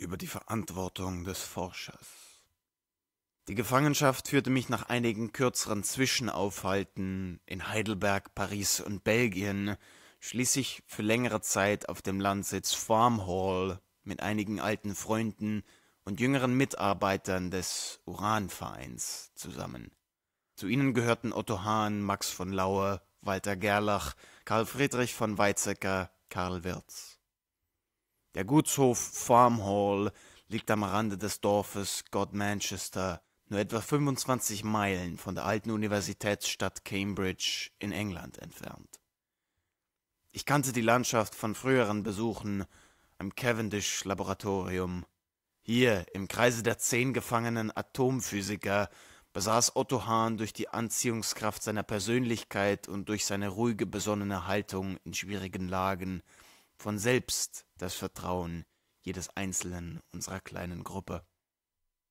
über die Verantwortung des Forschers. Die Gefangenschaft führte mich nach einigen kürzeren Zwischenaufhalten in Heidelberg, Paris und Belgien schließlich für längere Zeit auf dem Landsitz Farm Hall mit einigen alten Freunden und jüngeren Mitarbeitern des Uranvereins zusammen. Zu ihnen gehörten Otto Hahn, Max von Laue, Walter Gerlach, Karl Friedrich von Weizsäcker, Karl Wirz. Der Gutshof Farm Hall liegt am Rande des Dorfes Godmanchester, Manchester, nur etwa 25 Meilen von der alten Universitätsstadt Cambridge in England entfernt. Ich kannte die Landschaft von früheren Besuchen am Cavendish Laboratorium. Hier, im Kreise der zehn gefangenen Atomphysiker, besaß Otto Hahn durch die Anziehungskraft seiner Persönlichkeit und durch seine ruhige, besonnene Haltung in schwierigen Lagen von selbst das Vertrauen jedes Einzelnen unserer kleinen Gruppe.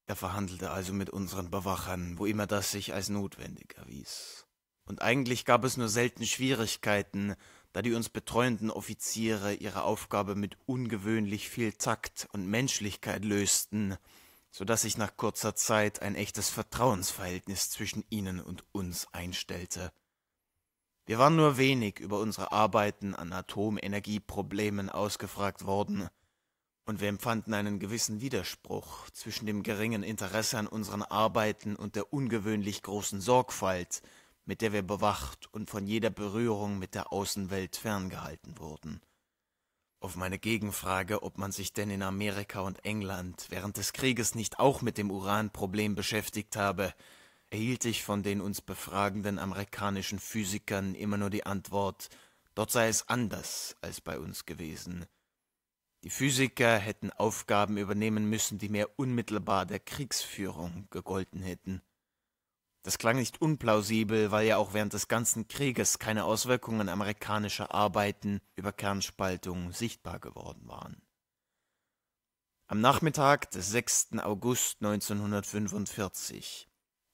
Er verhandelte also mit unseren Bewachern, wo immer das sich als notwendig erwies. Und eigentlich gab es nur selten Schwierigkeiten, da die uns betreuenden Offiziere ihre Aufgabe mit ungewöhnlich viel Takt und Menschlichkeit lösten, so dass sich nach kurzer Zeit ein echtes Vertrauensverhältnis zwischen ihnen und uns einstellte. Wir waren nur wenig über unsere Arbeiten an Atomenergieproblemen ausgefragt worden, und wir empfanden einen gewissen Widerspruch zwischen dem geringen Interesse an unseren Arbeiten und der ungewöhnlich großen Sorgfalt, mit der wir bewacht und von jeder Berührung mit der Außenwelt ferngehalten wurden. Auf meine Gegenfrage, ob man sich denn in Amerika und England während des Krieges nicht auch mit dem Uranproblem beschäftigt habe, erhielt ich von den uns befragenden amerikanischen Physikern immer nur die Antwort, dort sei es anders als bei uns gewesen. Die Physiker hätten Aufgaben übernehmen müssen, die mehr unmittelbar der Kriegsführung gegolten hätten. Das klang nicht unplausibel, weil ja auch während des ganzen Krieges keine Auswirkungen amerikanischer Arbeiten über Kernspaltung sichtbar geworden waren. Am Nachmittag des 6. August 1945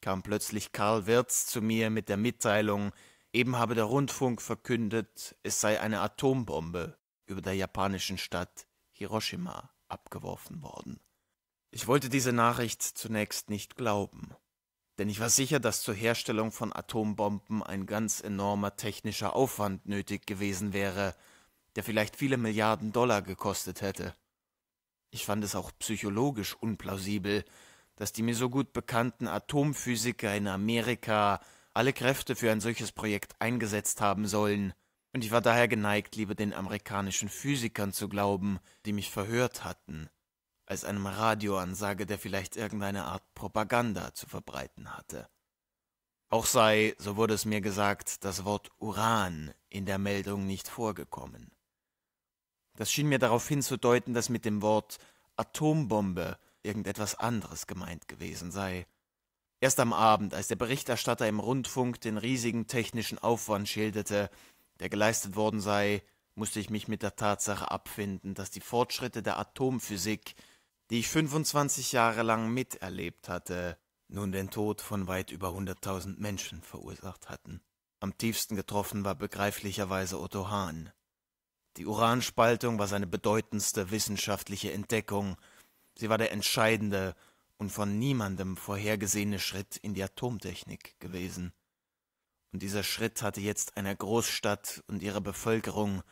kam plötzlich Karl Wirz zu mir mit der Mitteilung, eben habe der Rundfunk verkündet, es sei eine Atombombe über der japanischen Stadt Hiroshima abgeworfen worden. Ich wollte diese Nachricht zunächst nicht glauben, denn ich war sicher, dass zur Herstellung von Atombomben ein ganz enormer technischer Aufwand nötig gewesen wäre, der vielleicht viele Milliarden Dollar gekostet hätte. Ich fand es auch psychologisch unplausibel, dass die mir so gut bekannten Atomphysiker in Amerika alle Kräfte für ein solches Projekt eingesetzt haben sollen, und ich war daher geneigt, lieber den amerikanischen Physikern zu glauben, die mich verhört hatten, als einem Radioansage, der vielleicht irgendeine Art Propaganda zu verbreiten hatte. Auch sei, so wurde es mir gesagt, das Wort Uran in der Meldung nicht vorgekommen. Das schien mir darauf hinzudeuten, dass mit dem Wort Atombombe irgendetwas anderes gemeint gewesen sei. Erst am Abend, als der Berichterstatter im Rundfunk den riesigen technischen Aufwand schilderte, der geleistet worden sei, musste ich mich mit der Tatsache abfinden, dass die Fortschritte der Atomphysik, die ich 25 Jahre lang miterlebt hatte, nun den Tod von weit über 100.000 Menschen verursacht hatten. Am tiefsten getroffen war begreiflicherweise Otto Hahn. Die Uranspaltung war seine bedeutendste wissenschaftliche Entdeckung Sie war der entscheidende und von niemandem vorhergesehene Schritt in die Atomtechnik gewesen. Und dieser Schritt hatte jetzt einer Großstadt und ihrer Bevölkerung,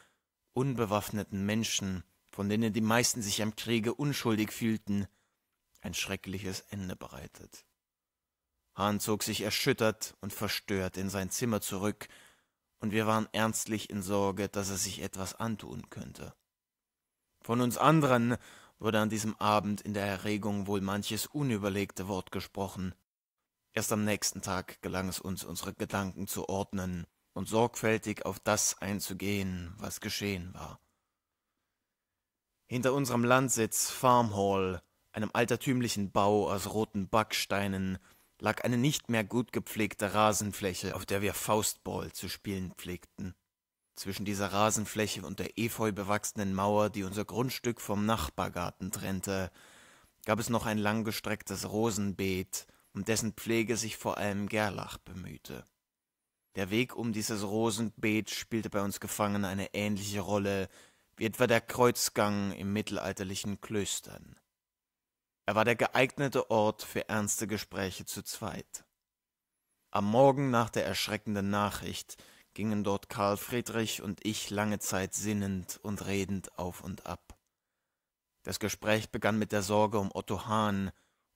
unbewaffneten Menschen, von denen die meisten sich am Kriege unschuldig fühlten, ein schreckliches Ende bereitet. Hahn zog sich erschüttert und verstört in sein Zimmer zurück, und wir waren ernstlich in Sorge, dass er sich etwas antun könnte. Von uns anderen wurde an diesem Abend in der Erregung wohl manches unüberlegte Wort gesprochen. Erst am nächsten Tag gelang es uns, unsere Gedanken zu ordnen und sorgfältig auf das einzugehen, was geschehen war. Hinter unserem Landsitz Farm Hall, einem altertümlichen Bau aus roten Backsteinen, lag eine nicht mehr gut gepflegte Rasenfläche, auf der wir Faustball zu spielen pflegten. Zwischen dieser Rasenfläche und der efeubewachsenen Mauer, die unser Grundstück vom Nachbargarten trennte, gab es noch ein langgestrecktes Rosenbeet, um dessen Pflege sich vor allem Gerlach bemühte. Der Weg um dieses Rosenbeet spielte bei uns Gefangenen eine ähnliche Rolle wie etwa der Kreuzgang im mittelalterlichen Klöstern. Er war der geeignete Ort für ernste Gespräche zu zweit. Am Morgen nach der erschreckenden Nachricht, gingen dort Karl Friedrich und ich lange Zeit sinnend und redend auf und ab. Das Gespräch begann mit der Sorge um Otto Hahn,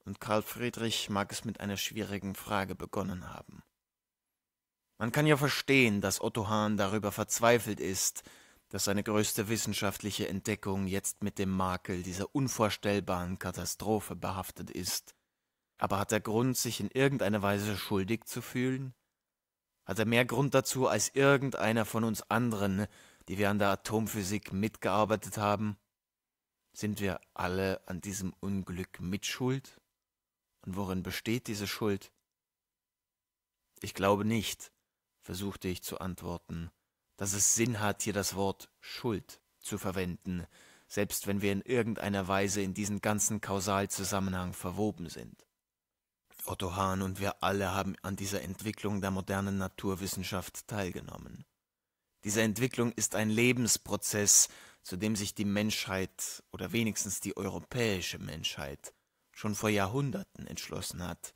und Karl Friedrich mag es mit einer schwierigen Frage begonnen haben. Man kann ja verstehen, dass Otto Hahn darüber verzweifelt ist, dass seine größte wissenschaftliche Entdeckung jetzt mit dem Makel dieser unvorstellbaren Katastrophe behaftet ist. Aber hat er Grund, sich in irgendeiner Weise schuldig zu fühlen? hat er mehr Grund dazu als irgendeiner von uns anderen, ne? die wir an der Atomphysik mitgearbeitet haben? Sind wir alle an diesem Unglück mitschuld? Und worin besteht diese Schuld? Ich glaube nicht, versuchte ich zu antworten, dass es Sinn hat, hier das Wort Schuld zu verwenden, selbst wenn wir in irgendeiner Weise in diesen ganzen Kausalzusammenhang verwoben sind. Otto Hahn und wir alle haben an dieser Entwicklung der modernen Naturwissenschaft teilgenommen. Diese Entwicklung ist ein Lebensprozess, zu dem sich die Menschheit oder wenigstens die europäische Menschheit schon vor Jahrhunderten entschlossen hat,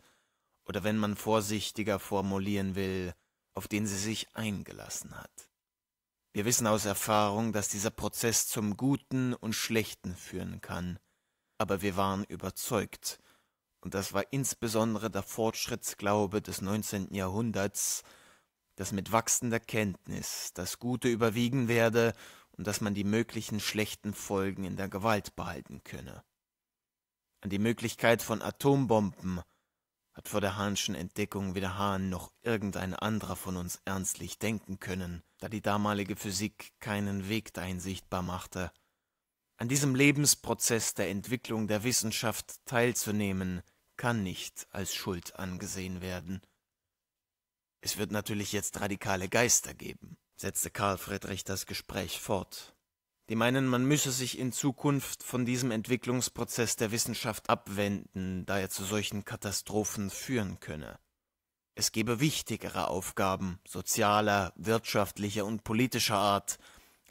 oder wenn man vorsichtiger formulieren will, auf den sie sich eingelassen hat. Wir wissen aus Erfahrung, dass dieser Prozess zum Guten und Schlechten führen kann, aber wir waren überzeugt, und das war insbesondere der Fortschrittsglaube des 19. Jahrhunderts, dass mit wachsender Kenntnis das Gute überwiegen werde und dass man die möglichen schlechten Folgen in der Gewalt behalten könne. An die Möglichkeit von Atombomben hat vor der Hahnschen Entdeckung weder Hahn noch irgendein anderer von uns ernstlich denken können, da die damalige Physik keinen Weg dahin sichtbar machte. An diesem Lebensprozess der Entwicklung der Wissenschaft teilzunehmen, kann nicht als Schuld angesehen werden. Es wird natürlich jetzt radikale Geister geben, setzte Karl Friedrich das Gespräch fort. Die meinen, man müsse sich in Zukunft von diesem Entwicklungsprozess der Wissenschaft abwenden, da er zu solchen Katastrophen führen könne. Es gebe wichtigere Aufgaben sozialer, wirtschaftlicher und politischer Art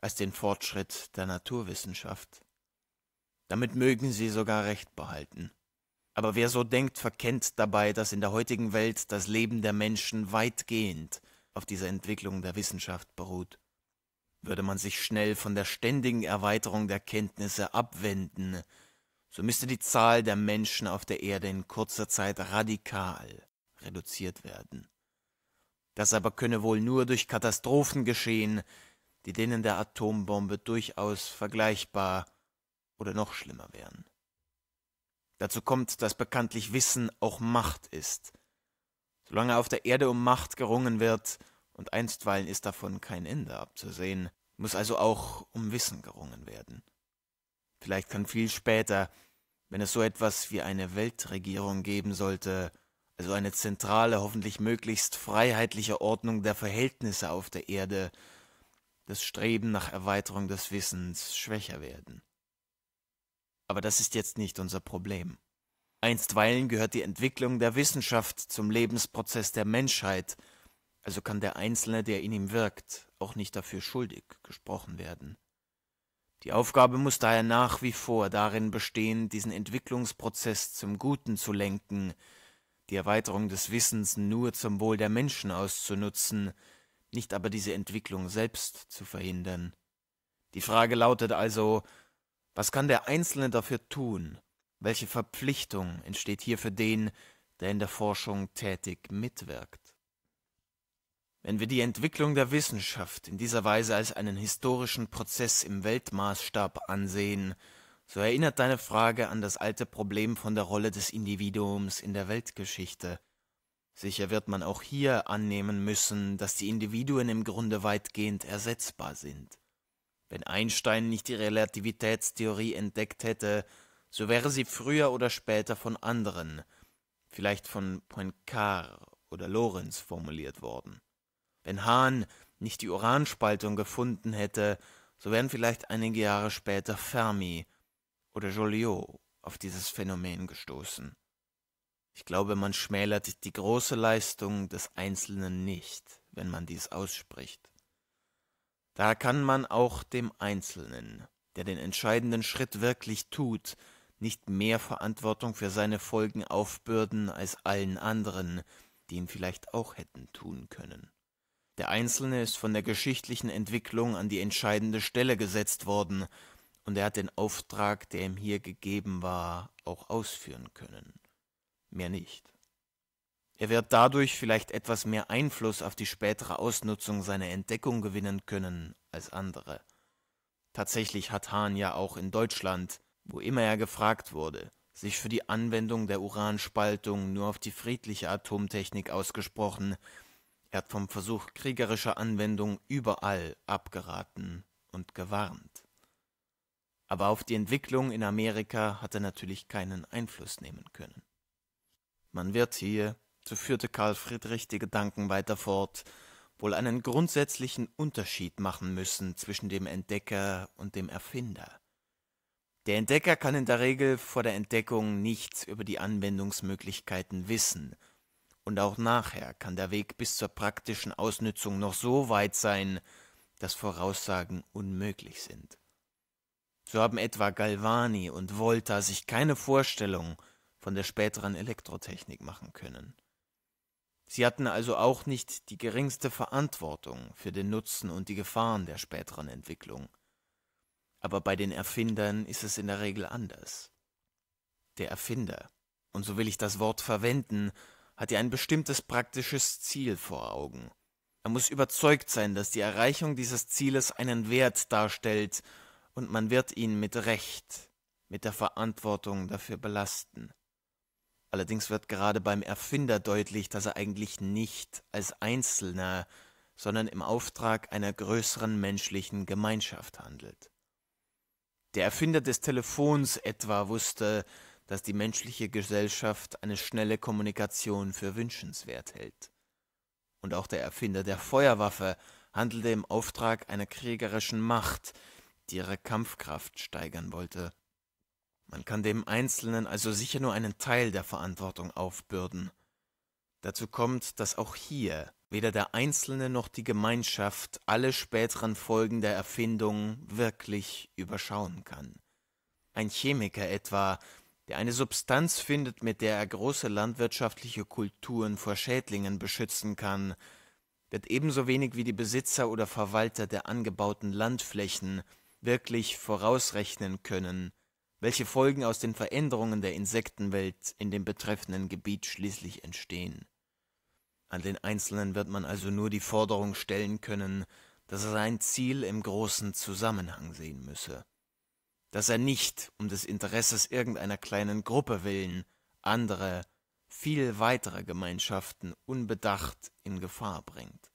als den Fortschritt der Naturwissenschaft. Damit mögen sie sogar recht behalten. Aber wer so denkt, verkennt dabei, dass in der heutigen Welt das Leben der Menschen weitgehend auf dieser Entwicklung der Wissenschaft beruht. Würde man sich schnell von der ständigen Erweiterung der Kenntnisse abwenden, so müsste die Zahl der Menschen auf der Erde in kurzer Zeit radikal reduziert werden. Das aber könne wohl nur durch Katastrophen geschehen, die denen der Atombombe durchaus vergleichbar oder noch schlimmer wären. Dazu kommt, dass bekanntlich Wissen auch Macht ist. Solange auf der Erde um Macht gerungen wird, und einstweilen ist davon kein Ende abzusehen, muss also auch um Wissen gerungen werden. Vielleicht kann viel später, wenn es so etwas wie eine Weltregierung geben sollte, also eine zentrale, hoffentlich möglichst freiheitliche Ordnung der Verhältnisse auf der Erde, das Streben nach Erweiterung des Wissens schwächer werden. Aber das ist jetzt nicht unser Problem. Einstweilen gehört die Entwicklung der Wissenschaft zum Lebensprozess der Menschheit, also kann der Einzelne, der in ihm wirkt, auch nicht dafür schuldig gesprochen werden. Die Aufgabe muss daher nach wie vor darin bestehen, diesen Entwicklungsprozess zum Guten zu lenken, die Erweiterung des Wissens nur zum Wohl der Menschen auszunutzen, nicht aber diese Entwicklung selbst zu verhindern. Die Frage lautet also, was kann der Einzelne dafür tun? Welche Verpflichtung entsteht hier für den, der in der Forschung tätig mitwirkt? Wenn wir die Entwicklung der Wissenschaft in dieser Weise als einen historischen Prozess im Weltmaßstab ansehen, so erinnert deine Frage an das alte Problem von der Rolle des Individuums in der Weltgeschichte. Sicher wird man auch hier annehmen müssen, dass die Individuen im Grunde weitgehend ersetzbar sind. Wenn Einstein nicht die Relativitätstheorie entdeckt hätte, so wäre sie früher oder später von anderen, vielleicht von Poincar oder Lorenz formuliert worden. Wenn Hahn nicht die Uranspaltung gefunden hätte, so wären vielleicht einige Jahre später Fermi oder Joliot auf dieses Phänomen gestoßen. Ich glaube, man schmälert die große Leistung des Einzelnen nicht, wenn man dies ausspricht. Da kann man auch dem Einzelnen, der den entscheidenden Schritt wirklich tut, nicht mehr Verantwortung für seine Folgen aufbürden als allen anderen, die ihn vielleicht auch hätten tun können. Der Einzelne ist von der geschichtlichen Entwicklung an die entscheidende Stelle gesetzt worden, und er hat den Auftrag, der ihm hier gegeben war, auch ausführen können. Mehr nicht. Er wird dadurch vielleicht etwas mehr Einfluss auf die spätere Ausnutzung seiner Entdeckung gewinnen können als andere. Tatsächlich hat Hahn ja auch in Deutschland, wo immer er gefragt wurde, sich für die Anwendung der Uranspaltung nur auf die friedliche Atomtechnik ausgesprochen. Er hat vom Versuch kriegerischer Anwendung überall abgeraten und gewarnt. Aber auf die Entwicklung in Amerika hat er natürlich keinen Einfluss nehmen können. Man wird hier so führte Karl Friedrich die Gedanken weiter fort, wohl einen grundsätzlichen Unterschied machen müssen zwischen dem Entdecker und dem Erfinder. Der Entdecker kann in der Regel vor der Entdeckung nichts über die Anwendungsmöglichkeiten wissen, und auch nachher kann der Weg bis zur praktischen Ausnützung noch so weit sein, dass Voraussagen unmöglich sind. So haben etwa Galvani und Volta sich keine Vorstellung von der späteren Elektrotechnik machen können. Sie hatten also auch nicht die geringste Verantwortung für den Nutzen und die Gefahren der späteren Entwicklung. Aber bei den Erfindern ist es in der Regel anders. Der Erfinder, und so will ich das Wort verwenden, hat ja ein bestimmtes praktisches Ziel vor Augen. Er muss überzeugt sein, dass die Erreichung dieses Zieles einen Wert darstellt, und man wird ihn mit Recht, mit der Verantwortung dafür belasten. Allerdings wird gerade beim Erfinder deutlich, dass er eigentlich nicht als Einzelner, sondern im Auftrag einer größeren menschlichen Gemeinschaft handelt. Der Erfinder des Telefons etwa wusste, dass die menschliche Gesellschaft eine schnelle Kommunikation für wünschenswert hält. Und auch der Erfinder der Feuerwaffe handelte im Auftrag einer kriegerischen Macht, die ihre Kampfkraft steigern wollte. Man kann dem Einzelnen also sicher nur einen Teil der Verantwortung aufbürden. Dazu kommt, dass auch hier weder der Einzelne noch die Gemeinschaft alle späteren Folgen der Erfindung wirklich überschauen kann. Ein Chemiker etwa, der eine Substanz findet, mit der er große landwirtschaftliche Kulturen vor Schädlingen beschützen kann, wird ebenso wenig wie die Besitzer oder Verwalter der angebauten Landflächen wirklich vorausrechnen können, welche Folgen aus den Veränderungen der Insektenwelt in dem betreffenden Gebiet schließlich entstehen. An den Einzelnen wird man also nur die Forderung stellen können, dass er sein Ziel im großen Zusammenhang sehen müsse, dass er nicht um des Interesses irgendeiner kleinen Gruppe willen andere, viel weitere Gemeinschaften unbedacht in Gefahr bringt.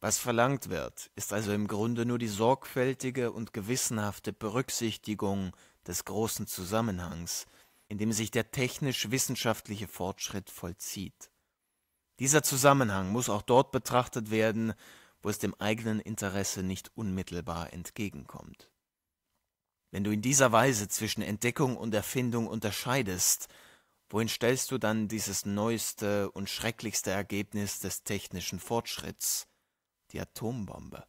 Was verlangt wird, ist also im Grunde nur die sorgfältige und gewissenhafte Berücksichtigung des großen Zusammenhangs, in dem sich der technisch-wissenschaftliche Fortschritt vollzieht. Dieser Zusammenhang muss auch dort betrachtet werden, wo es dem eigenen Interesse nicht unmittelbar entgegenkommt. Wenn du in dieser Weise zwischen Entdeckung und Erfindung unterscheidest, wohin stellst du dann dieses neueste und schrecklichste Ergebnis des technischen Fortschritts, die Atombombe?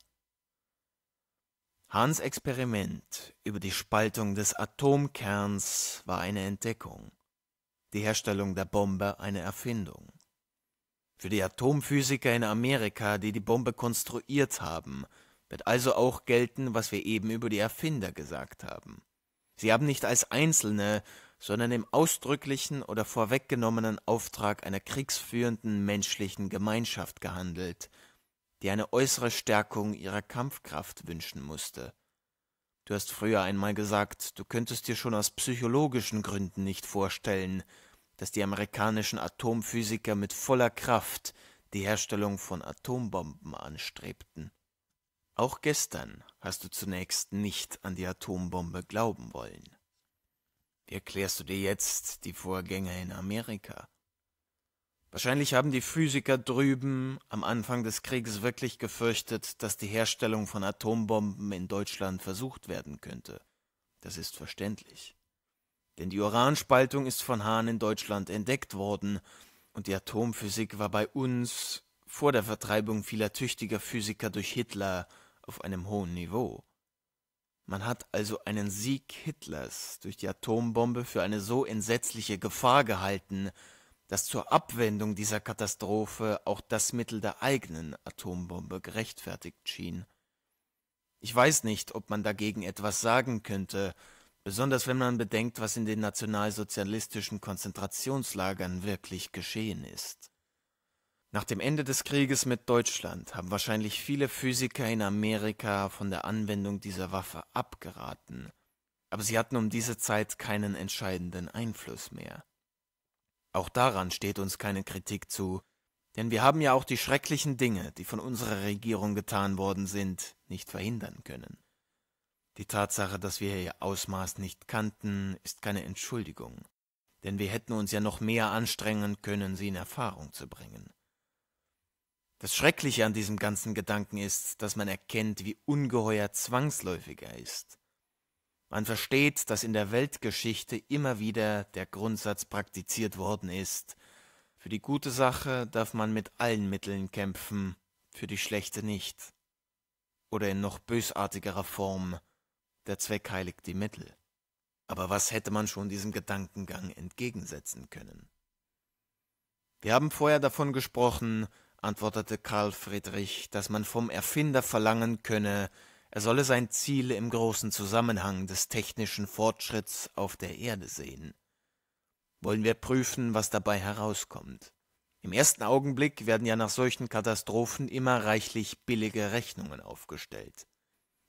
Hahns Experiment über die Spaltung des Atomkerns war eine Entdeckung, die Herstellung der Bombe eine Erfindung. Für die Atomphysiker in Amerika, die die Bombe konstruiert haben, wird also auch gelten, was wir eben über die Erfinder gesagt haben. Sie haben nicht als Einzelne, sondern im ausdrücklichen oder vorweggenommenen Auftrag einer kriegsführenden menschlichen Gemeinschaft gehandelt – die eine äußere Stärkung ihrer Kampfkraft wünschen musste. Du hast früher einmal gesagt, du könntest dir schon aus psychologischen Gründen nicht vorstellen, dass die amerikanischen Atomphysiker mit voller Kraft die Herstellung von Atombomben anstrebten. Auch gestern hast du zunächst nicht an die Atombombe glauben wollen. Wie erklärst du dir jetzt die Vorgänge in Amerika? Wahrscheinlich haben die Physiker drüben am Anfang des Krieges wirklich gefürchtet, dass die Herstellung von Atombomben in Deutschland versucht werden könnte. Das ist verständlich. Denn die Uranspaltung ist von Hahn in Deutschland entdeckt worden, und die Atomphysik war bei uns vor der Vertreibung vieler tüchtiger Physiker durch Hitler auf einem hohen Niveau. Man hat also einen Sieg Hitlers durch die Atombombe für eine so entsetzliche Gefahr gehalten, dass zur Abwendung dieser Katastrophe auch das Mittel der eigenen Atombombe gerechtfertigt schien. Ich weiß nicht, ob man dagegen etwas sagen könnte, besonders wenn man bedenkt, was in den nationalsozialistischen Konzentrationslagern wirklich geschehen ist. Nach dem Ende des Krieges mit Deutschland haben wahrscheinlich viele Physiker in Amerika von der Anwendung dieser Waffe abgeraten, aber sie hatten um diese Zeit keinen entscheidenden Einfluss mehr. Auch daran steht uns keine Kritik zu, denn wir haben ja auch die schrecklichen Dinge, die von unserer Regierung getan worden sind, nicht verhindern können. Die Tatsache, dass wir ihr Ausmaß nicht kannten, ist keine Entschuldigung, denn wir hätten uns ja noch mehr anstrengen können, sie in Erfahrung zu bringen. Das Schreckliche an diesem ganzen Gedanken ist, dass man erkennt, wie ungeheuer zwangsläufig er ist. Man versteht, dass in der Weltgeschichte immer wieder der Grundsatz praktiziert worden ist, für die gute Sache darf man mit allen Mitteln kämpfen, für die schlechte nicht. Oder in noch bösartigerer Form, der Zweck heiligt die Mittel. Aber was hätte man schon diesem Gedankengang entgegensetzen können? Wir haben vorher davon gesprochen, antwortete Karl Friedrich, dass man vom Erfinder verlangen könne, er solle sein Ziel im großen Zusammenhang des technischen Fortschritts auf der Erde sehen. Wollen wir prüfen, was dabei herauskommt. Im ersten Augenblick werden ja nach solchen Katastrophen immer reichlich billige Rechnungen aufgestellt.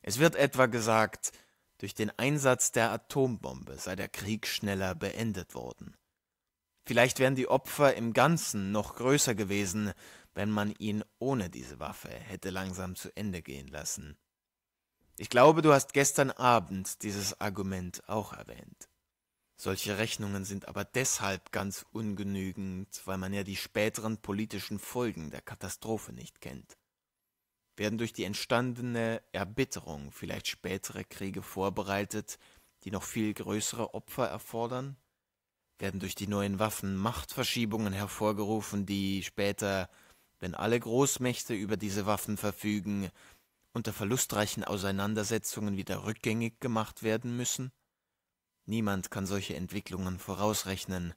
Es wird etwa gesagt, durch den Einsatz der Atombombe sei der Krieg schneller beendet worden. Vielleicht wären die Opfer im Ganzen noch größer gewesen, wenn man ihn ohne diese Waffe hätte langsam zu Ende gehen lassen. Ich glaube, du hast gestern Abend dieses Argument auch erwähnt. Solche Rechnungen sind aber deshalb ganz ungenügend, weil man ja die späteren politischen Folgen der Katastrophe nicht kennt. Werden durch die entstandene Erbitterung vielleicht spätere Kriege vorbereitet, die noch viel größere Opfer erfordern? Werden durch die neuen Waffen Machtverschiebungen hervorgerufen, die später, wenn alle Großmächte über diese Waffen verfügen, unter verlustreichen Auseinandersetzungen wieder rückgängig gemacht werden müssen? Niemand kann solche Entwicklungen vorausrechnen,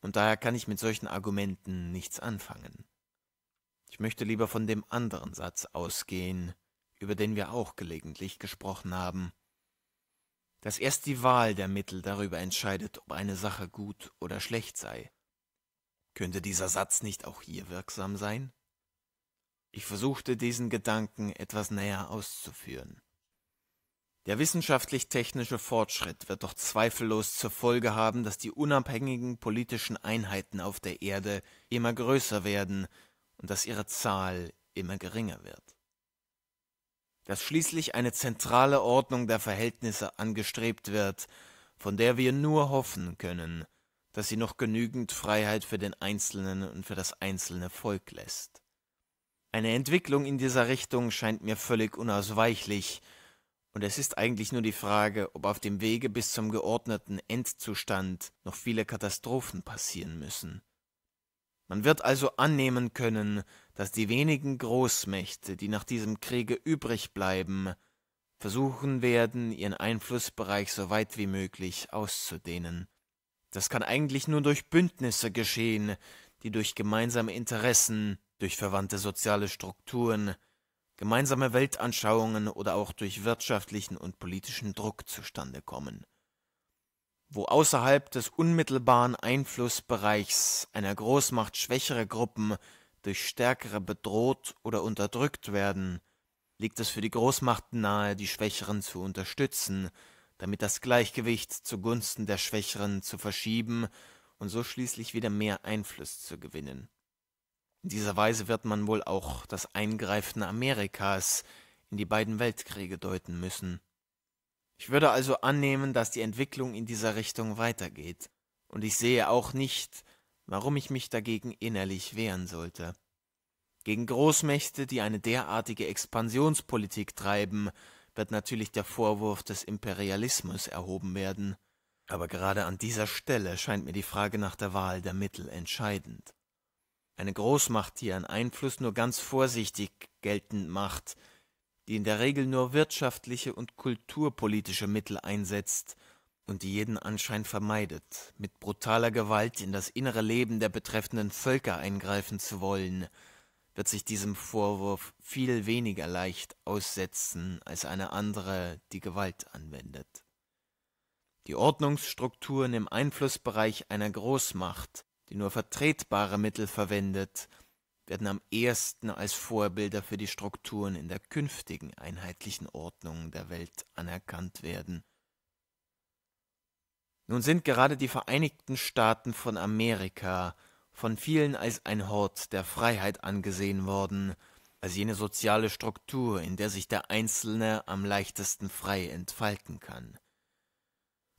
und daher kann ich mit solchen Argumenten nichts anfangen. Ich möchte lieber von dem anderen Satz ausgehen, über den wir auch gelegentlich gesprochen haben, dass erst die Wahl der Mittel darüber entscheidet, ob eine Sache gut oder schlecht sei. Könnte dieser Satz nicht auch hier wirksam sein? Ich versuchte diesen Gedanken etwas näher auszuführen. Der wissenschaftlich-technische Fortschritt wird doch zweifellos zur Folge haben, dass die unabhängigen politischen Einheiten auf der Erde immer größer werden und dass ihre Zahl immer geringer wird. Dass schließlich eine zentrale Ordnung der Verhältnisse angestrebt wird, von der wir nur hoffen können, dass sie noch genügend Freiheit für den Einzelnen und für das einzelne Volk lässt. Eine Entwicklung in dieser Richtung scheint mir völlig unausweichlich, und es ist eigentlich nur die Frage, ob auf dem Wege bis zum geordneten Endzustand noch viele Katastrophen passieren müssen. Man wird also annehmen können, dass die wenigen Großmächte, die nach diesem Kriege übrig bleiben, versuchen werden, ihren Einflussbereich so weit wie möglich auszudehnen. Das kann eigentlich nur durch Bündnisse geschehen, die durch gemeinsame Interessen durch verwandte soziale Strukturen, gemeinsame Weltanschauungen oder auch durch wirtschaftlichen und politischen Druck zustande kommen, wo außerhalb des unmittelbaren Einflussbereichs einer Großmacht schwächere Gruppen durch stärkere bedroht oder unterdrückt werden, liegt es für die Großmachten nahe, die Schwächeren zu unterstützen, damit das Gleichgewicht zugunsten der Schwächeren zu verschieben und so schließlich wieder mehr Einfluss zu gewinnen. In dieser Weise wird man wohl auch das Eingreifen Amerikas in die beiden Weltkriege deuten müssen. Ich würde also annehmen, dass die Entwicklung in dieser Richtung weitergeht, und ich sehe auch nicht, warum ich mich dagegen innerlich wehren sollte. Gegen Großmächte, die eine derartige Expansionspolitik treiben, wird natürlich der Vorwurf des Imperialismus erhoben werden, aber gerade an dieser Stelle scheint mir die Frage nach der Wahl der Mittel entscheidend. Eine Großmacht, die ihren Einfluss nur ganz vorsichtig geltend macht, die in der Regel nur wirtschaftliche und kulturpolitische Mittel einsetzt und die jeden Anschein vermeidet, mit brutaler Gewalt in das innere Leben der betreffenden Völker eingreifen zu wollen, wird sich diesem Vorwurf viel weniger leicht aussetzen als eine andere, die Gewalt anwendet. Die Ordnungsstrukturen im Einflussbereich einer Großmacht die nur vertretbare Mittel verwendet, werden am ehesten als Vorbilder für die Strukturen in der künftigen einheitlichen Ordnung der Welt anerkannt werden. Nun sind gerade die Vereinigten Staaten von Amerika von vielen als ein Hort der Freiheit angesehen worden, als jene soziale Struktur, in der sich der Einzelne am leichtesten frei entfalten kann.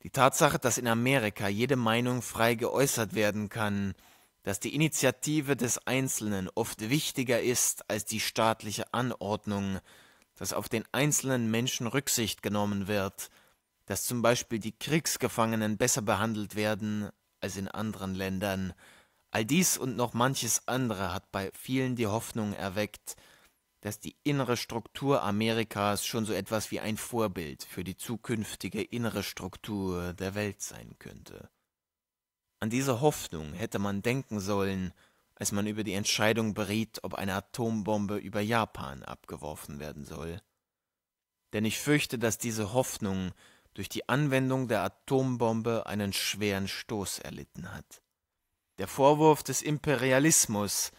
Die Tatsache, dass in Amerika jede Meinung frei geäußert werden kann, dass die Initiative des Einzelnen oft wichtiger ist als die staatliche Anordnung, dass auf den einzelnen Menschen Rücksicht genommen wird, dass zum Beispiel die Kriegsgefangenen besser behandelt werden als in anderen Ländern, all dies und noch manches andere hat bei vielen die Hoffnung erweckt, dass die innere Struktur Amerikas schon so etwas wie ein Vorbild für die zukünftige innere Struktur der Welt sein könnte. An diese Hoffnung hätte man denken sollen, als man über die Entscheidung beriet, ob eine Atombombe über Japan abgeworfen werden soll. Denn ich fürchte, dass diese Hoffnung durch die Anwendung der Atombombe einen schweren Stoß erlitten hat. Der Vorwurf des Imperialismus,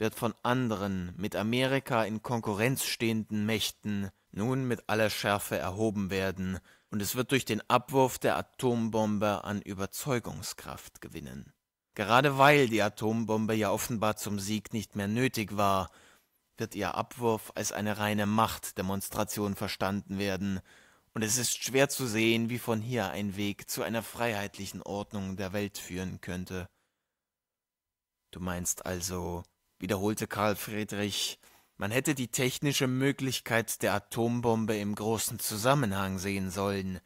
wird von anderen, mit Amerika in Konkurrenz stehenden Mächten nun mit aller Schärfe erhoben werden, und es wird durch den Abwurf der Atombombe an Überzeugungskraft gewinnen. Gerade weil die Atombombe ja offenbar zum Sieg nicht mehr nötig war, wird ihr Abwurf als eine reine Machtdemonstration verstanden werden, und es ist schwer zu sehen, wie von hier ein Weg zu einer freiheitlichen Ordnung der Welt führen könnte. Du meinst also, wiederholte Karl Friedrich, man hätte die technische Möglichkeit der Atombombe im großen Zusammenhang sehen sollen,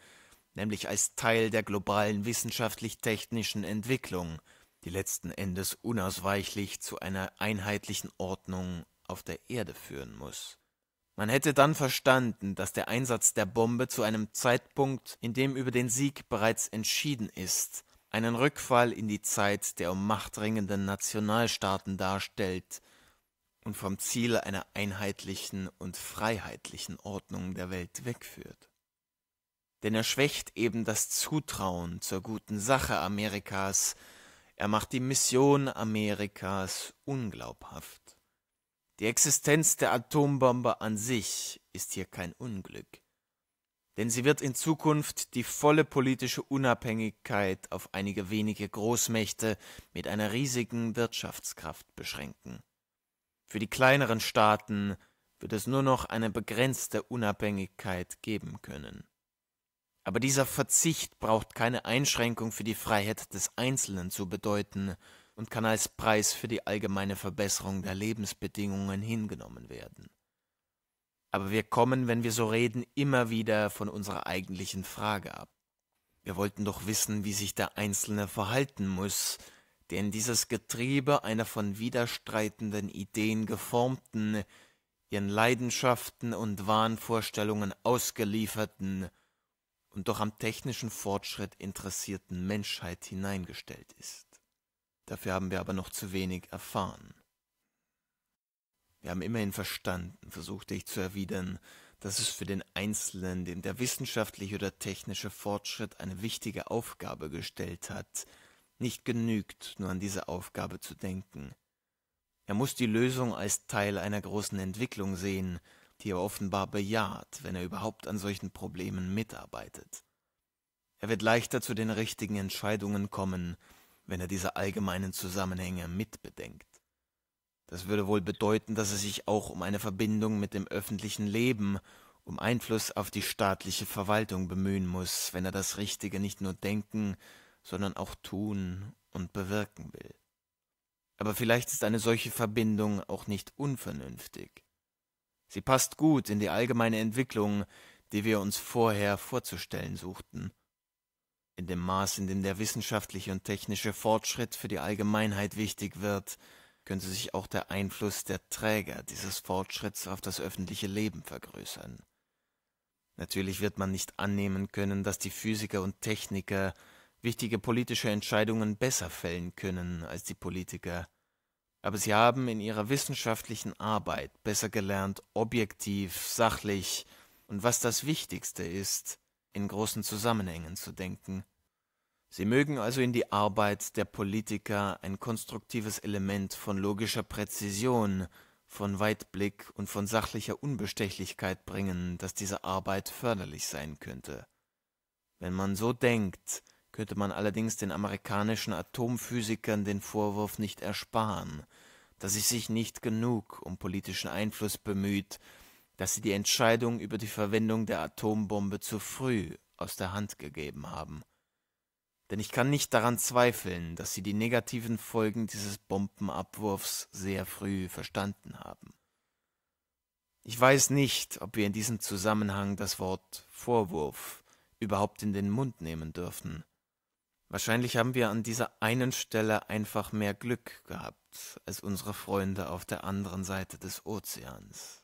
nämlich als Teil der globalen wissenschaftlich-technischen Entwicklung, die letzten Endes unausweichlich zu einer einheitlichen Ordnung auf der Erde führen muss. Man hätte dann verstanden, dass der Einsatz der Bombe zu einem Zeitpunkt, in dem über den Sieg bereits entschieden ist, einen Rückfall in die Zeit der um Macht ringenden Nationalstaaten darstellt und vom Ziel einer einheitlichen und freiheitlichen Ordnung der Welt wegführt. Denn er schwächt eben das Zutrauen zur guten Sache Amerikas, er macht die Mission Amerikas unglaubhaft. Die Existenz der Atombombe an sich ist hier kein Unglück denn sie wird in Zukunft die volle politische Unabhängigkeit auf einige wenige Großmächte mit einer riesigen Wirtschaftskraft beschränken. Für die kleineren Staaten wird es nur noch eine begrenzte Unabhängigkeit geben können. Aber dieser Verzicht braucht keine Einschränkung für die Freiheit des Einzelnen zu bedeuten und kann als Preis für die allgemeine Verbesserung der Lebensbedingungen hingenommen werden aber wir kommen, wenn wir so reden, immer wieder von unserer eigentlichen Frage ab. Wir wollten doch wissen, wie sich der Einzelne verhalten muss, der in dieses Getriebe einer von widerstreitenden Ideen geformten, ihren Leidenschaften und Wahnvorstellungen ausgelieferten und doch am technischen Fortschritt interessierten Menschheit hineingestellt ist. Dafür haben wir aber noch zu wenig erfahren. Wir haben immerhin verstanden, versuchte ich zu erwidern, dass es für den Einzelnen, dem der wissenschaftliche oder technische Fortschritt eine wichtige Aufgabe gestellt hat, nicht genügt, nur an diese Aufgabe zu denken. Er muss die Lösung als Teil einer großen Entwicklung sehen, die er offenbar bejaht, wenn er überhaupt an solchen Problemen mitarbeitet. Er wird leichter zu den richtigen Entscheidungen kommen, wenn er diese allgemeinen Zusammenhänge mitbedenkt. Das würde wohl bedeuten, dass es sich auch um eine Verbindung mit dem öffentlichen Leben, um Einfluss auf die staatliche Verwaltung bemühen muss, wenn er das Richtige nicht nur denken, sondern auch tun und bewirken will. Aber vielleicht ist eine solche Verbindung auch nicht unvernünftig. Sie passt gut in die allgemeine Entwicklung, die wir uns vorher vorzustellen suchten. In dem Maß, in dem der wissenschaftliche und technische Fortschritt für die Allgemeinheit wichtig wird, könnte sich auch der Einfluss der Träger dieses Fortschritts auf das öffentliche Leben vergrößern. Natürlich wird man nicht annehmen können, dass die Physiker und Techniker wichtige politische Entscheidungen besser fällen können als die Politiker, aber sie haben in ihrer wissenschaftlichen Arbeit besser gelernt, objektiv, sachlich und was das Wichtigste ist, in großen Zusammenhängen zu denken Sie mögen also in die Arbeit der Politiker ein konstruktives Element von logischer Präzision, von Weitblick und von sachlicher Unbestechlichkeit bringen, dass diese Arbeit förderlich sein könnte. Wenn man so denkt, könnte man allerdings den amerikanischen Atomphysikern den Vorwurf nicht ersparen, dass sie sich nicht genug um politischen Einfluss bemüht, dass sie die Entscheidung über die Verwendung der Atombombe zu früh aus der Hand gegeben haben denn ich kann nicht daran zweifeln, dass sie die negativen Folgen dieses Bombenabwurfs sehr früh verstanden haben. Ich weiß nicht, ob wir in diesem Zusammenhang das Wort Vorwurf überhaupt in den Mund nehmen dürfen. Wahrscheinlich haben wir an dieser einen Stelle einfach mehr Glück gehabt als unsere Freunde auf der anderen Seite des Ozeans.